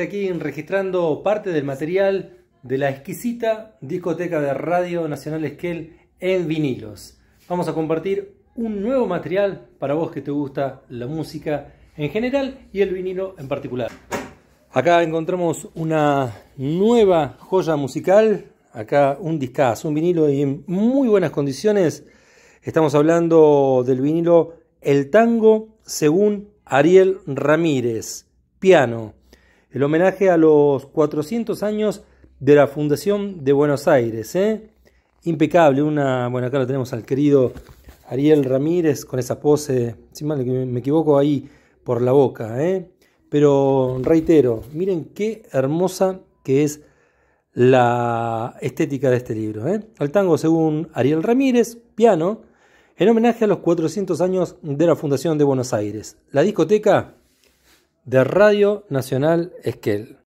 aquí registrando parte del material de la exquisita discoteca de Radio Nacional Esquel en vinilos. Vamos a compartir un nuevo material para vos que te gusta la música en general y el vinilo en particular. Acá encontramos una nueva joya musical, acá un discazo, un vinilo en muy buenas condiciones. Estamos hablando del vinilo El Tango según Ariel Ramírez, piano el homenaje a los 400 años de la Fundación de Buenos Aires. ¿eh? Impecable, una, bueno, acá lo tenemos al querido Ariel Ramírez con esa pose, si mal me equivoco ahí por la boca, ¿eh? pero reitero, miren qué hermosa que es la estética de este libro. El ¿eh? tango según Ariel Ramírez, piano, en homenaje a los 400 años de la Fundación de Buenos Aires. La discoteca de Radio Nacional Esquel.